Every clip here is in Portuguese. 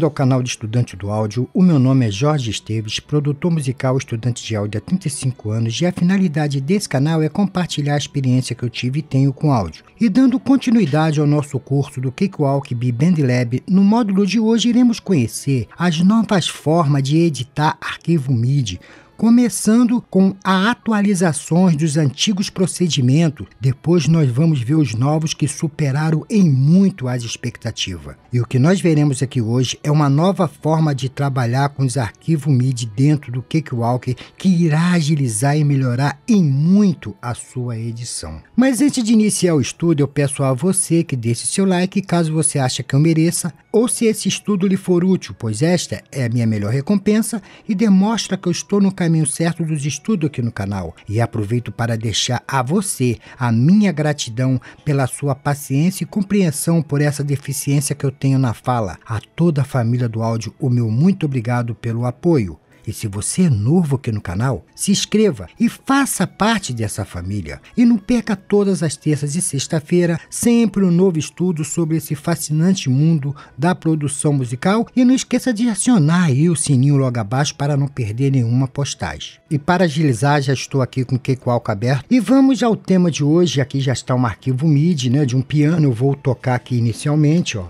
Bem-vindo ao canal de Estudante do Áudio. O meu nome é Jorge Esteves, produtor musical estudante de áudio há 35 anos e a finalidade desse canal é compartilhar a experiência que eu tive e tenho com áudio. E dando continuidade ao nosso curso do Cakewalk B Lab, no módulo de hoje iremos conhecer as novas formas de editar arquivo MIDI começando com a atualizações dos antigos procedimentos. Depois nós vamos ver os novos que superaram em muito as expectativas. E o que nós veremos aqui hoje é uma nova forma de trabalhar com os arquivos MIDI dentro do Cakewalker que irá agilizar e melhorar em muito a sua edição. Mas antes de iniciar o estudo, eu peço a você que deixe seu like caso você acha que eu mereça ou se esse estudo lhe for útil, pois esta é a minha melhor recompensa e demonstra que eu estou no caminho caminho certo dos estudos aqui no canal e aproveito para deixar a você a minha gratidão pela sua paciência e compreensão por essa deficiência que eu tenho na fala. A toda a família do áudio, o meu muito obrigado pelo apoio. E se você é novo aqui no canal, se inscreva e faça parte dessa família. E não perca todas as terças e sexta-feira sempre um novo estudo sobre esse fascinante mundo da produção musical. E não esqueça de acionar aí o sininho logo abaixo para não perder nenhuma postagem. E para agilizar, já estou aqui com o Keiko aberto E vamos ao tema de hoje. Aqui já está um arquivo MIDI, né, de um piano. Eu vou tocar aqui inicialmente, ó.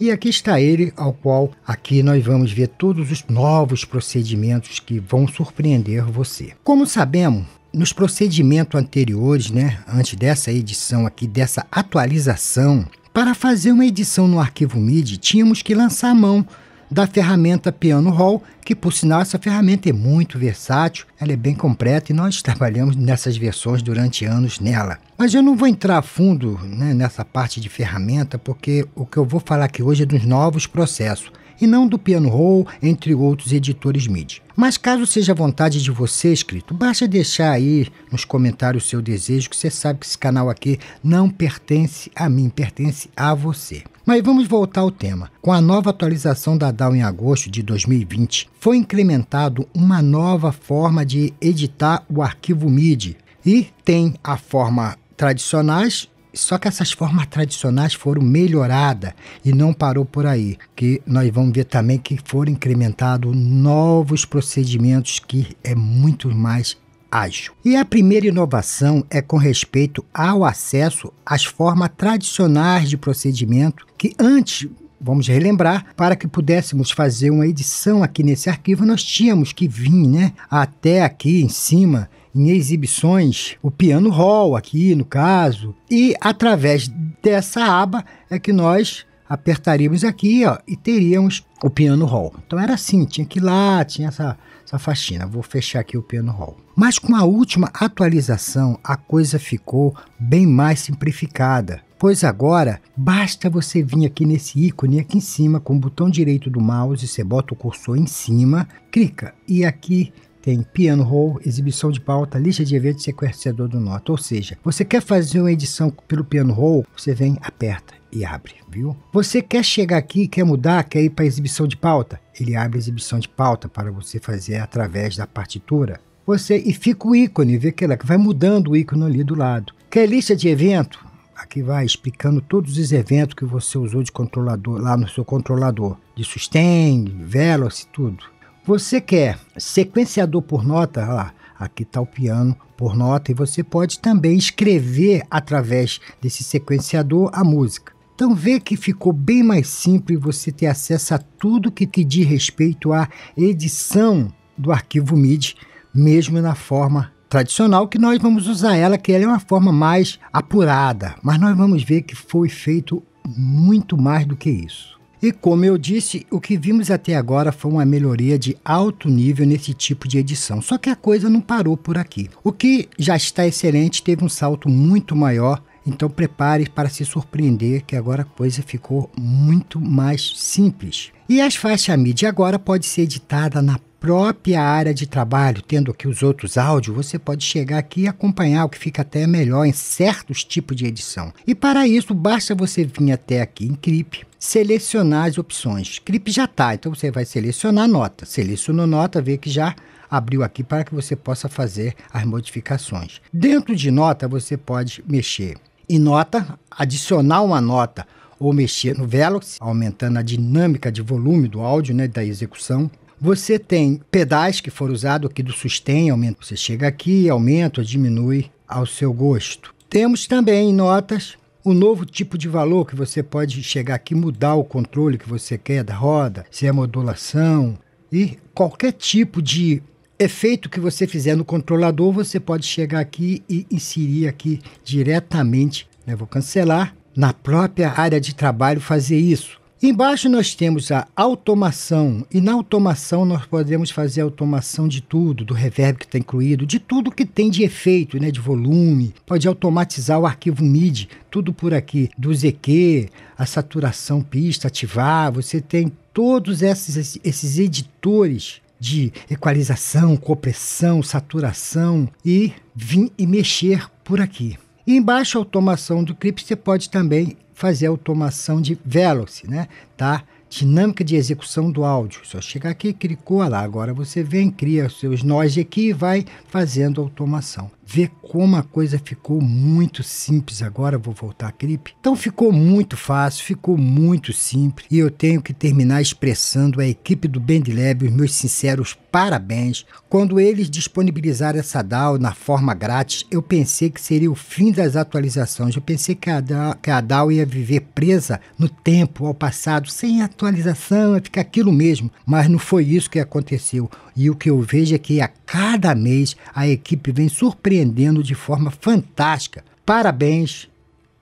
E aqui está ele, ao qual aqui nós vamos ver todos os novos procedimentos que vão surpreender você. Como sabemos, nos procedimentos anteriores, né, antes dessa edição aqui, dessa atualização, para fazer uma edição no arquivo MIDI, tínhamos que lançar a mão da ferramenta Piano Roll, que por sinal essa ferramenta é muito versátil, ela é bem completa e nós trabalhamos nessas versões durante anos nela. Mas eu não vou entrar a fundo né, nessa parte de ferramenta, porque o que eu vou falar aqui hoje é dos novos processos e não do Piano Roll, entre outros editores MIDI. Mas caso seja vontade de você, escrito, basta deixar aí nos comentários o seu desejo, que você sabe que esse canal aqui não pertence a mim, pertence a você. Mas vamos voltar ao tema. Com a nova atualização da DAO em agosto de 2020, foi incrementado uma nova forma de editar o arquivo MIDI e tem a forma tradicionais só que essas formas tradicionais foram melhoradas e não parou por aí, que nós vamos ver também que foram incrementados novos procedimentos que é muito mais ágil. E a primeira inovação é com respeito ao acesso às formas tradicionais de procedimento que antes Vamos relembrar, para que pudéssemos fazer uma edição aqui nesse arquivo, nós tínhamos que vir né, até aqui em cima, em exibições, o piano hall aqui no caso, e através dessa aba é que nós apertaríamos aqui ó, e teríamos o piano roll Então era assim, tinha que ir lá, tinha essa, essa faxina. Vou fechar aqui o piano roll Mas com a última atualização, a coisa ficou bem mais simplificada. Pois agora, basta você vir aqui nesse ícone aqui em cima, com o botão direito do mouse, você bota o cursor em cima, clica e aqui tem piano roll, exibição de pauta, lista de eventos e sequenciador do Nota. Ou seja, você quer fazer uma edição pelo piano roll, você vem, aperta e abre, viu? Você quer chegar aqui, quer mudar, quer ir para exibição de pauta? Ele abre a exibição de pauta para você fazer através da partitura. Você e fica o ícone, vê que vai mudando o ícone ali do lado. Quer lista de evento? Aqui vai explicando todos os eventos que você usou de controlador lá no seu controlador, de sustain, velocity, tudo. Você quer sequenciador por nota? Olha lá, aqui está o piano por nota e você pode também escrever através desse sequenciador a música. Então vê que ficou bem mais simples você ter acesso a tudo que, te diz respeito à edição do arquivo MIDI, mesmo na forma tradicional, que nós vamos usar ela, que ela é uma forma mais apurada. Mas nós vamos ver que foi feito muito mais do que isso. E como eu disse, o que vimos até agora foi uma melhoria de alto nível nesse tipo de edição. Só que a coisa não parou por aqui. O que já está excelente teve um salto muito maior então prepare para se surpreender que agora a coisa ficou muito mais simples. E as faixas MIDI agora pode ser editada na própria área de trabalho, tendo aqui os outros áudios, você pode chegar aqui e acompanhar, o que fica até melhor em certos tipos de edição. E para isso, basta você vir até aqui em Clip, selecionar as opções. Clip já está, então você vai selecionar nota. Selecionou nota, vê que já abriu aqui para que você possa fazer as modificações. Dentro de nota, você pode mexer em nota, adicionar uma nota ou mexer no Velox, aumentando a dinâmica de volume do áudio, né, da execução. Você tem pedais que foram usados aqui do sustain, aumento. Você chega aqui, aumenta, diminui ao seu gosto. Temos também notas o novo tipo de valor que você pode chegar aqui mudar o controle que você quer da roda, se é modulação e qualquer tipo de efeito que você fizer no controlador, você pode chegar aqui e inserir aqui diretamente. vou cancelar na própria área de trabalho fazer isso. Embaixo nós temos a automação, e na automação nós podemos fazer automação de tudo, do reverb que está incluído, de tudo que tem de efeito, né, de volume. Pode automatizar o arquivo MIDI, tudo por aqui, do ZQ, a saturação pista, ativar, você tem todos esses, esses editores de equalização, compressão, saturação e vir e mexer por aqui. E embaixo a automação do clipe você pode também fazer automação de Velox, né? Tá? Dinâmica de execução do áudio. Só chegar aqui, clicou lá. Agora você vem, cria seus nós aqui e vai fazendo automação ver como a coisa ficou muito simples agora, vou voltar à clipe. Então ficou muito fácil, ficou muito simples e eu tenho que terminar expressando à equipe do Bandlab os meus sinceros parabéns. Quando eles disponibilizaram essa DAO na forma grátis, eu pensei que seria o fim das atualizações. Eu pensei que a DAO, que a DAO ia viver presa no tempo, ao passado, sem atualização, ia ficar aquilo mesmo. Mas não foi isso que aconteceu. E o que eu vejo é que a cada mês a equipe vem surpreendendo Aprendendo de forma fantástica. Parabéns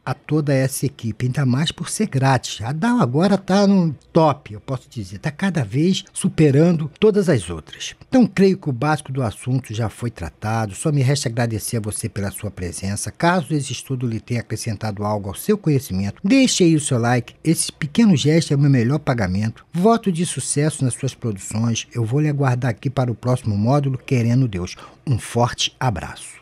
a toda essa equipe, ainda mais por ser grátis. A Dow agora está no top, eu posso dizer, está cada vez superando todas as outras. Então, creio que o básico do assunto já foi tratado, só me resta agradecer a você pela sua presença. Caso esse estudo lhe tenha acrescentado algo ao seu conhecimento, deixe aí o seu like, esse pequeno gesto é o meu melhor pagamento. Voto de sucesso nas suas produções, eu vou lhe aguardar aqui para o próximo módulo, querendo Deus. Um forte abraço.